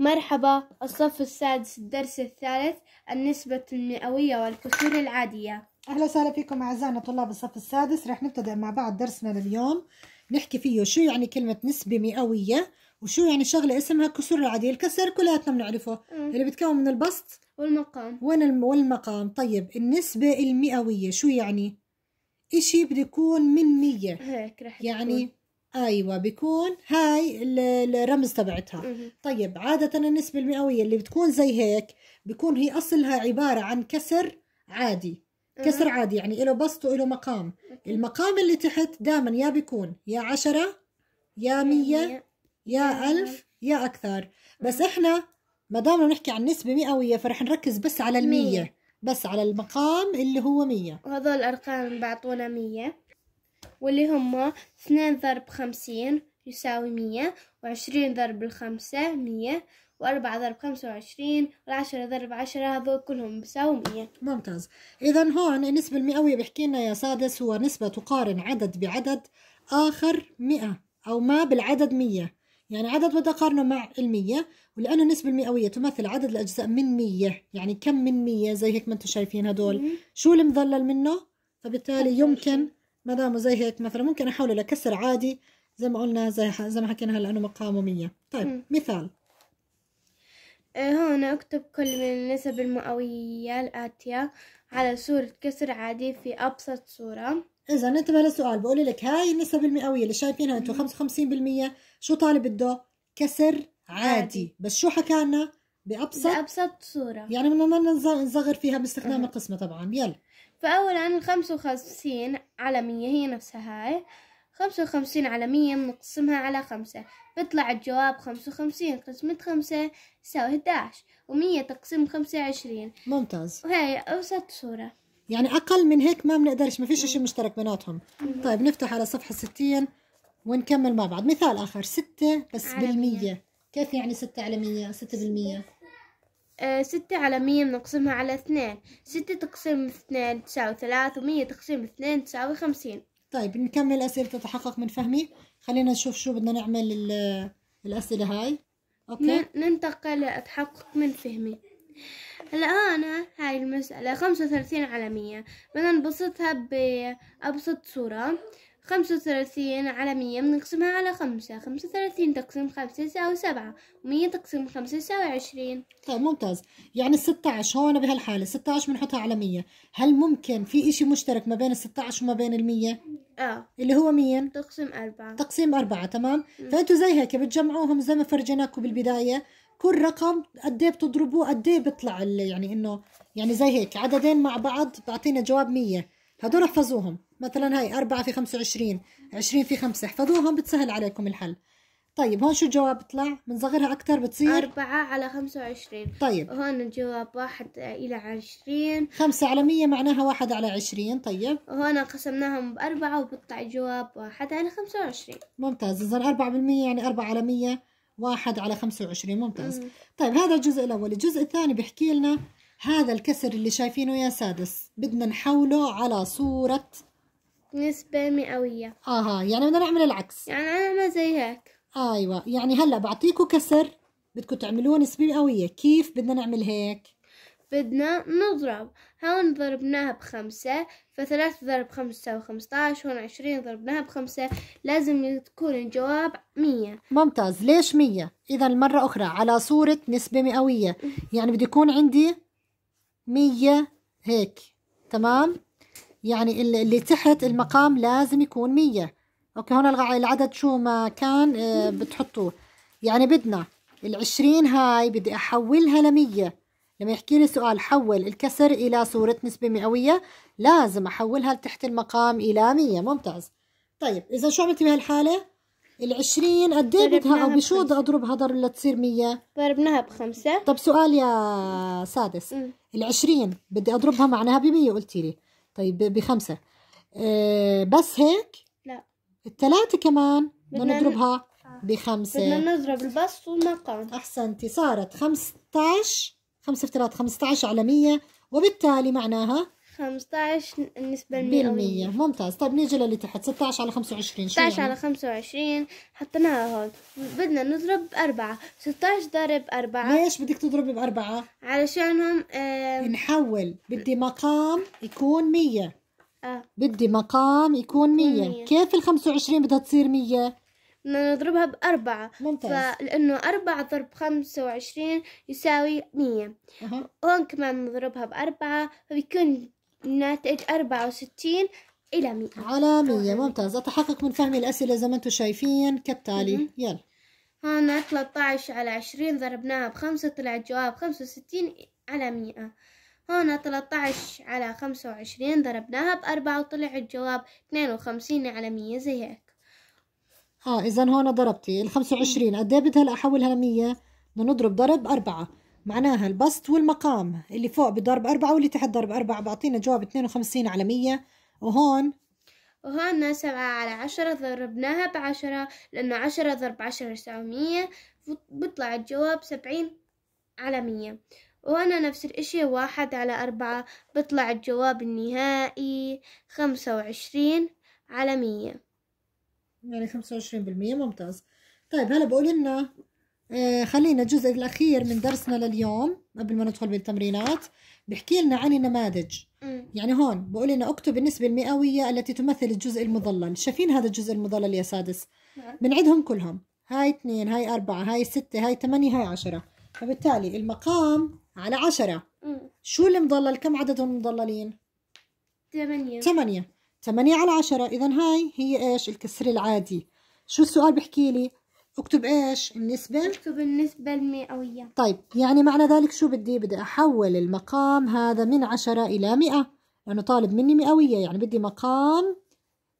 مرحبا الصف السادس الدرس الثالث النسبة المئوية والكسور العادية أهلا وسهلا فيكم أعزائنا طلاب الصف السادس رح نبتدأ مع بعض درسنا لليوم نحكي فيه شو يعني كلمة نسبة مئوية وشو يعني شغلة اسمها كسور العادية الكسر كلياتنا بنعرفه اللي بتكون من البسط والمقام والمقام طيب النسبة المئوية شو يعني؟ إشي بده يكون من مية هيك رح يعني ايوه بيكون هاي الرمز تبعتها طيب عاده النسبه المئويه اللي بتكون زي هيك بيكون هي اصلها عباره عن كسر عادي كسر عادي يعني له بسط وله مقام المقام اللي تحت دائما يا بيكون يا عشرة يا مية يا ألف يا أكثر بس إحنا ما دامنا بنحكي عن نسبة مئوية فرح نركز بس على المية بس على المقام اللي هو مية وهذول الأرقام بعطونا مية واللي هما اثنين ضرب خمسين يساوي مية وعشرين ضرب الخمسة مية وأربعة ضرب خمسة وعشرين والعشرة ضرب عشرة هذول كلهم بيساووا مية ممتاز إذا هون النسبة المئوية بيحكي لنا يا سادس هو نسبة تقارن عدد بعدد آخر مئة أو ما بالعدد مية يعني عدد بدي أقارنه مع المية ولأنه النسبة المئوية تمثل عدد الأجزاء من مية يعني كم من مية زي هيك ما أنتم شايفين هدول شو المظلل منه فبالتالي يمكن ما زي هيك مثلا ممكن احوله لكسر عادي زي ما قلنا زي زي ما حكينا هلا انه مقامه 100 طيب م. مثال آه، هون اكتب كل من النسب المئوية الآتية على صورة كسر عادي في أبسط صورة إذا ننتبه للسؤال بقول لك هاي النسب المئوية اللي شايفينها أنتم 55% شو طالب بده؟ كسر عادي بس شو حكى لنا؟ بأبسط بأبسط صورة يعني بدنا نصغر فيها باستخدام القسمة طبعا يلا فأولا الخمسة وخمسين على مية هي نفسها هاي خمسة وخمسين على مية بنقسمها على خمسة بيطلع الجواب خمسة وخمسين قسمة خمسة تساوي هداش ومية تقسيم خمسة عشرين ممتاز وهي أبسط صورة يعني أقل من هيك ما بنقدرش ما فيش شيء مشترك بيناتهم طيب نفتح على صفحة ستين ونكمل مع بعض مثال آخر ستة بس بالمية كيف يعني ستة على مية ستة بالمية آه، ستة على مية بنقسمها على اثنين ستة تقسيم اثنين تساوي ثلاث ومية تقسيم اثنين تساوي خمسين طيب نكمل أسئلة تتحقق من فهمي خلينا نشوف شو بدنا نعمل الأسئلة هاي أوكي ننتقل لأتحقق من فهمي الآن هاي المسألة خمسة وثلاثين على مية بدنا نبسطها بأبسط صورة خمسة وثلاثين على مية بنقسمها على خمسة خمسة وثلاثين تقسيم خمسة يساوي سبعة مية تقسيم خمسة يساوي عشرين طيب ممتاز يعني الستة عشر هون بهالحالة ستة عشر بنحطها على مية هل ممكن في إشي مشترك ما بين الستة عشر وما بين المية؟ اه اللي هو مين؟ تقسيم أربعة تقسيم أربعة تمام؟ فأنتوا زي هيك بتجمعوهم زي ما فرجيناكم بالبداية كل رقم قد ايه بتضربوه قد ايه بيطلع يعني انه يعني زي هيك عددين مع بعض بعطينا جواب 100 هدول احفظوهم مثلا هاي 4 في 25 20 في 5 احفظوهم بتسهل عليكم الحل طيب هون شو الجواب بيطلع؟ بنصغرها أكثر بتصير أربعة على خمسة وعشرين طيب هون الجواب واحد إلى عشرين خمسة على مية معناها واحد على عشرين طيب هون قسمناهم بأربعة وبيطلع الجواب واحد على خمسة وعشرين ممتاز إذا أربعة بالمية يعني أربعة على مية واحد على خمسة وعشرين ممتاز مم. طيب هذا الجزء الأول الجزء الثاني بيحكي لنا هذا الكسر اللي شايفينه يا سادس بدنا نحوله على صورة نسبة مئوية اها يعني بدنا نعمل العكس يعني انا ما زي هيك ايوه يعني هلا بعطيكم كسر بدكم تعملوه نسبة مئوية كيف بدنا نعمل هيك بدنا نضرب هون ضربناها بخمسة فثلاثة ضرب خمسة وخمسطاش هون عشرين ضربناها بخمسة لازم يكون الجواب مية ممتاز ليش مية؟ إذا مرة أخرى على صورة نسبة مئوية يعني بده يكون عندي مية هيك تمام يعني اللي تحت المقام لازم يكون مية اوكي هون العدد شو ما كان آه، بتحطوه يعني بدنا العشرين هاي بدي احولها لمية لما يحكي لي سؤال حول الكسر الى صورة نسبة مئوية لازم احولها لتحت المقام الى مية ممتاز طيب اذا شو عملتي بهالحالة ال 20 قد ايه بدها او بشو اضربها ضرب لتصير 100 ضربناها بخمسة طب سؤال يا سادس ال 20 بدي اضربها معناها ب 100 قلتي لي طيب بخمسة أه بس هيك لا الثلاثة كمان بدنا نضربها آه. بخمسة بدنا نضرب البس والمقام احسنتي صارت 15 5 في 3 15 على 100 وبالتالي معناها 15 النسبة المئة بالمية ممتاز طيب نيجي للي تحت 16 على 25 شو 16 يعني؟ على 25 حطيناها هون بدنا نضرب بأربعة 16 ضرب أربعة ليش بدك تضربي بأربعة؟ علشانهم آه... نحول بدي مقام يكون 100 آه. بدي مقام يكون 100 مية. كيف ال 25 بدها تصير 100 بدنا نضربها بأربعة ممتاز لأنه أربعة ضرب خمسة وعشرين يساوي مية أه. هون كمان نضربها بأربعة فبيكون ناتج 64 إلى 100 على 100 طيب. ممتاز أتحقق من فهم الأسئلة زي ما أنتم شايفين كالتالي م -م. يلا هنا 13 على 20 ضربناها بخمسة طلع الجواب 65 على 100 هنا 13 على 25 ضربناها بأربعة وطلع الجواب 52 على 100 زي هيك ها إذا هون ضربتي ال 25 قد إيه بدها أحولها 100 بدنا نضرب ضرب أربعة معناها البسط والمقام اللي فوق بضرب أربعة واللي تحت ضرب أربعة بعطينا جواب اثنين وخمسين على مية وهون وهون سبعة على عشرة ضربناها بعشرة لأنه عشرة ضرب عشرة يساوي مية بطلع الجواب سبعين على مية وهنا نفس الاشي واحد على أربعة بطلع الجواب النهائي خمسة وعشرين على مية يعني خمسة وعشرين بالمية ممتاز طيب هلا بقول لنا آه، خلينا الجزء الأخير من درسنا لليوم قبل ما ندخل بالتمرينات بحكي لنا عن النماذج م. يعني هون بقول لنا اكتب النسبة المئوية التي تمثل الجزء المظلل شايفين هذا الجزء المظلل يا سادس نعم. بنعدهم كلهم هاي اثنين هاي أربعة هاي ستة هاي ثمانية هاي عشرة فبالتالي المقام على عشرة شو المظلل كم عددهم المظللين ثمانية ثمانية ثمانية على عشرة إذا هاي هي إيش الكسر العادي شو السؤال بحكي لي اكتب ايش النسبة اكتب النسبة المئوية طيب يعني معنى ذلك شو بدي بدي احول المقام هذا من عشرة الى مئة لانه طالب مني مئوية يعني بدي مقام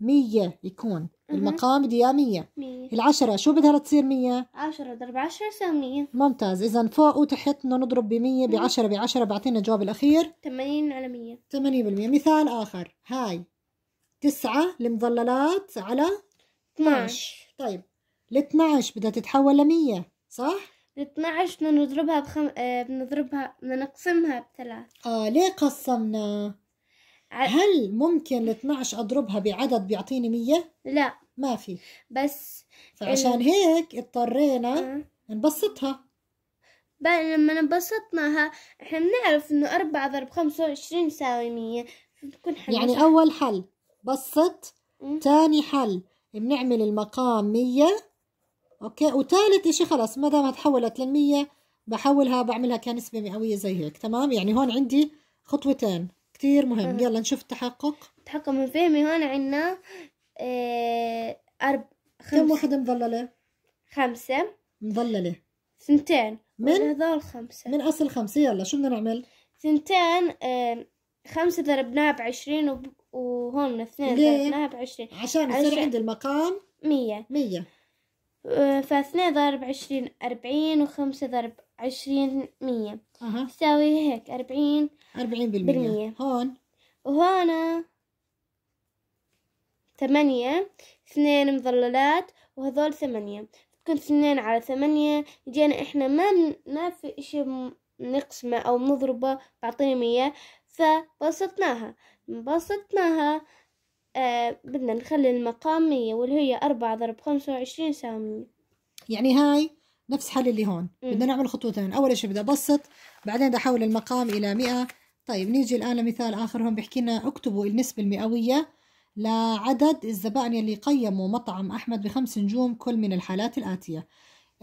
مية يكون المقام بدي اياه 100 العشرة شو بدها لتصير 100 10 ضرب 10 يساوي 100 ممتاز اذا فوق وتحت بدنا نضرب ب 100 ب 10 ب 10 بعطينا الجواب الاخير 80 على 100 80% مثال اخر هاي 9 المظللات على 12 طيب ال 12 بدها تتحول ل 100 صح؟ ال 12 بدنا نضربها بخم... آه، بنضربها بدنا نقسمها بثلاث اه ليه قسمنا؟ ع... هل ممكن ال 12 اضربها بعدد بيعطيني 100؟ لا ما في بس فعشان ال... هيك اضطرينا آه. نبسطها بقى لما نبسطناها احنا بنعرف انه 4 ضرب 25 يساوي 100 فبكون حل يعني اول حل بسط ثاني حل بنعمل المقام 100 اوكي وثالث شيء خلاص ما دام ل 100 بحولها بعملها كنسبة مئوية زي هيك تمام يعني هون عندي خطوتين كثير مهم يلا نشوف التحقق التحقق من فهمي هون عندنا ااا آه، أرب خمس... كم وحدة مضللة؟ خمسة مضللة سنتين من هذول خمسة من أصل خمسة يلا شو بدنا نعمل؟ سنتين خمسة ضربناها بعشرين 20 وهون من اثنين ضربناها بعشرين عشان يصير عندي المقام مية مية فاثنين ضرب عشرين أربعين وخمسة ضرب عشرين مية أه. تساوي هيك أربعين أربعين بالمية, بالمية. هون وهنا ثمانية اثنين مظللات وهذول ثمانية تكون اثنين على ثمانية جينا احنا ما ما في اشي نقسمه او نضربه بعطيني مية فبسطناها بسطناها آه، بدنا نخلي المقام مية واللي هي أربعة ضرب خمسة وعشرين يساوي مية يعني هاي نفس حل اللي هون مم. بدنا نعمل خطوتين أول شيء بدي أبسط بعدين بدي أحول المقام إلى مئة طيب نيجي الآن لمثال آخر هون بحكي لنا اكتبوا النسبة المئوية لعدد الزبائن اللي قيموا مطعم أحمد بخمس نجوم كل من الحالات الآتية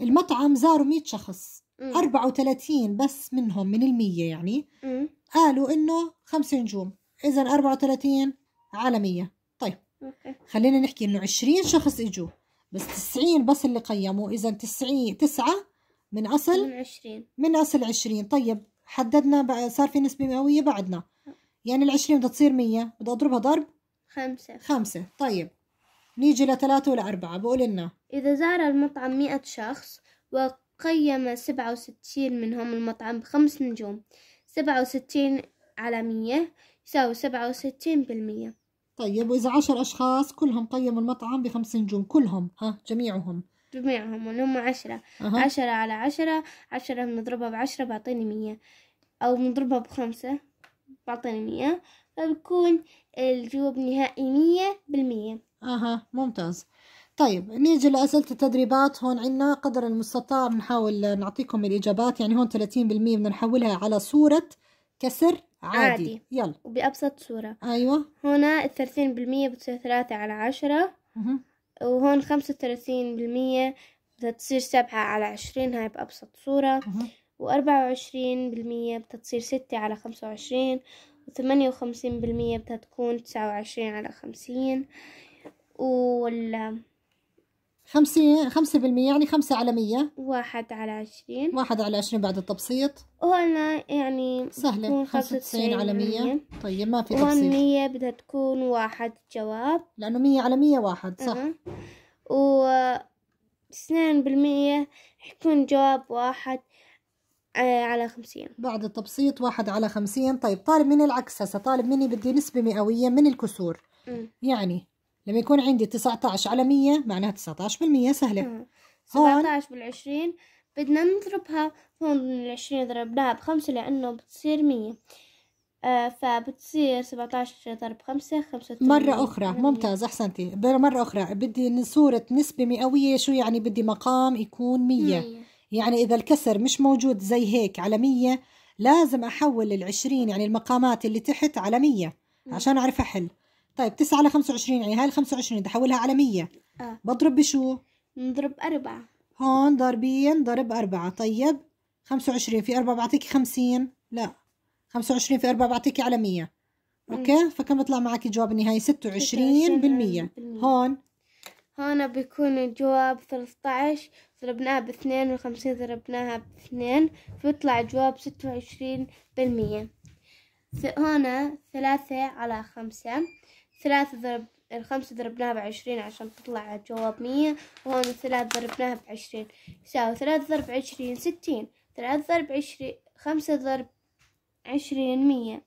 المطعم زاروا 100 شخص مم. 34 بس منهم من المية يعني مم. قالوا إنه خمس نجوم إذا 34 على 100 خلينا نحكي انه 20 شخص اجوا بس 90 بس اللي قيموا اذا 90 9 من اصل من 20 من اصل 20 طيب حددنا صار في نسبه مئويه بعدنا يعني ال 20 بدها تصير 100 بدي اضربها ضرب خمسة خمسة طيب نيجي لثلاثة اربعه بقول لنا إذا زار المطعم 100 شخص وقيم 67 منهم المطعم بخمس نجوم 67 على 100 يساوي 67% طيب وإذا عشر أشخاص كلهم قيموا المطعم بخمس نجوم كلهم ها جميعهم جميعهم هم عشرة أه. عشرة على عشرة عشرة بنضربها بعشرة بعطيني مية أو بنضربها بخمسة بعطيني مية فبكون الجواب نهائي مية بالمية أها ممتاز طيب نيجي لأسئلة التدريبات هون عنا قدر المستطاع بنحاول نعطيكم الإجابات يعني هون 30% بدنا نحولها على صورة كسر عادي, عادي. يلا وبأبسط صورة أيوة هنا الثلاثين بالمية بتصير ثلاثة على عشرة مه. وهون خمسة وثلاثين بالمية بتصير سبعة على عشرين هاي بأبسط صورة وأربعة وعشرين بالمية بتصير ستة على خمسة وعشرين وثمانية وخمسين بالمية بتكون تسعة وعشرين على خمسين وال خمسين خمسة بالمية يعني خمسة على مية واحد على عشرين واحد على عشرين بعد التبسيط وهنا يعني سهلة خمسة وتسعين على مية طيب ما في تبسيط مية بدها تكون واحد جواب لأنه مية على مية واحد صح أه. و اثنين بالمية يكون جواب واحد آه، على خمسين بعد التبسيط واحد على خمسين طيب طالب مني العكس هسا طالب مني بدي نسبة مئوية من الكسور م. يعني لما يكون عندي 19 على 100 معناها 19% سهلة 17 بالعشرين بدنا نضربها هون العشرين ضربناها بخمسة لأنه بتصير مية آه، فبتصير سبعة عشر ضرب خمسة خمسة مرة أخرى ممتاز أحسنتي مرة أخرى بدي صورة نسبة مئوية شو يعني بدي مقام يكون مية, مية. يعني إذا الكسر مش موجود زي هيك على مية لازم أحول العشرين يعني المقامات اللي تحت على مية عشان أعرف أحل طيب 9 على 25 يعني هاي ال 25 بدي احولها على 100 اه بضرب بشو؟ نضرب 4 هون ضاربين ضرب 4 طيب 25 في 4 بعطيكي 50 لا 25 في 4 بعطيكي على 100 اوكي فكم بيطلع معك الجواب النهائي 26 بالمية هون هون بيكون الجواب 13 ضربناها باثنين وخمسين ضربناها ب 2 فيطلع الجواب 26 بالمية هون 3 على 5 ثلاثة ضرب الخمسة ضربناها بعشرين عشان تطلع الجواب مية وهون الثلاث ضربناها بعشرين يساوي ثلاث ضرب عشرين ستين ثلاث ضرب عشرين خمسة ضرب عشرين مية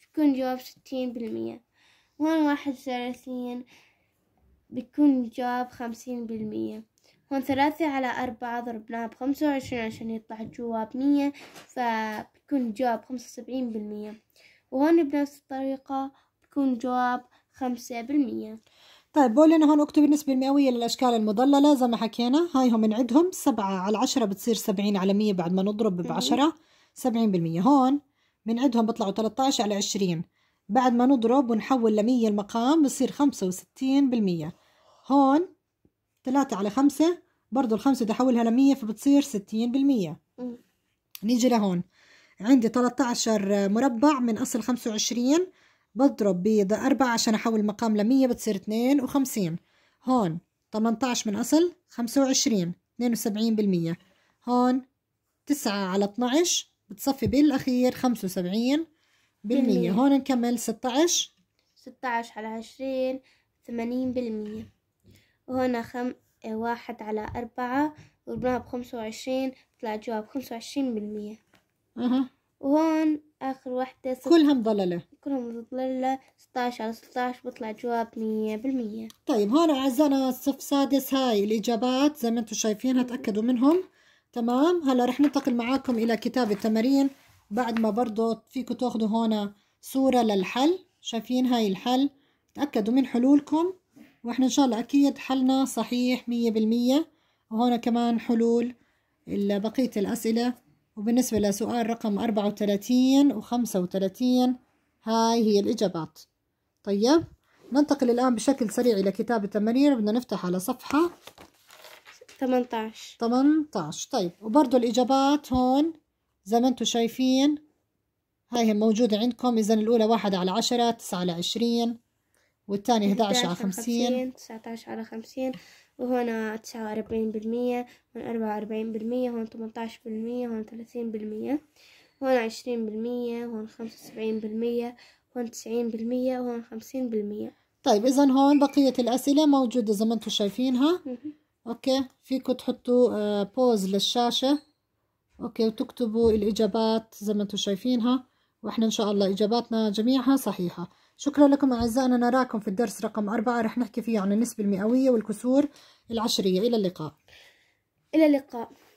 بيكون جواب ستين بالمية وهون واحد وثلاثين بيكون الجواب خمسين بالمية هون ثلاثة على أربعة ضربناها بخمسة وعشرين عشان يطلع الجواب مية فبيكون الجواب خمسة وسبعين بالمية وهون بنفس الطريقة يكون جواب خمسة بالمية طيب لنا هون اكتب النسبة المئوية للأشكال المضللة زي ما حكينا هاي هم نعدهم سبعة على عشرة بتصير سبعين على مية بعد ما نضرب بعشرة سبعين بالمية هون بنعدهم بيطلعوا 13 على 20 بعد ما نضرب ونحول ل 100 المقام بصير 65% هون 3 على 5 برضه ال 5 بدي احولها ل 100 فبتصير 60% نيجي لهون عندي 13 مربع من اصل 25 بضرب بيضة أربعة عشان أحول مقام لمية بتصير اثنين وخمسين هون 18 من أصل 25 72% هون 9 على 12 بتصفي بالأخير 75 بالمية هون نكمل 16 16 على 20 80 بالمية وهنا خم... آه، واحد على أربعة ضربناها بخمسة وعشرين طلع الجواب خمسة وعشرين بالمية أه. وهون اخر واحدة ست... كلها مضللة كلها مضللة 16 على 16 بطلع جواب 100% طيب هون عزنا الصف سادس هاي الاجابات زي ما انتم شايفينها تاكدوا منهم تمام هلا رح ننتقل معاكم الى كتاب التمارين بعد ما برضه فيكم تاخذوا هون صورة للحل شايفين هاي الحل تاكدوا من حلولكم واحنا ان شاء الله اكيد حلنا صحيح 100% وهون كمان حلول بقية الاسئلة وبالنسبة لسؤال رقم أربعة وثلاثين وخمسة وثلاثين هاي هي الإجابات طيب ننتقل الآن بشكل سريع إلى كتاب التمارين بدنا نفتح على صفحة 18 18 طيب وبرضو الإجابات هون زي ما انتم شايفين هاي هي موجودة عندكم إذا الأولى واحد على عشرة تسعة على عشرين والثانية 11 على 50 19 على 50 وهنا تسعة وأربعين بالمية هون أربعة وأربعين بالمية هون تمنتاش بالمية هون ثلاثين بالمية هون عشرين بالمية هون خمسة وسبعين بالمية هون تسعين بالمية وهون خمسين بالمية طيب إذا هون بقية الأسئلة موجودة زي ما أنتم شايفينها أوكي فيكم تحطوا آه بوز للشاشة أوكي وتكتبوا الإجابات زي ما أنتم شايفينها وإحنا إن شاء الله إجاباتنا جميعها صحيحة شكرا لكم أعزائنا نراكم في الدرس رقم أربعة رح نحكي فيه عن النسبة المئوية والكسور العشرية إلى اللقاء إلى اللقاء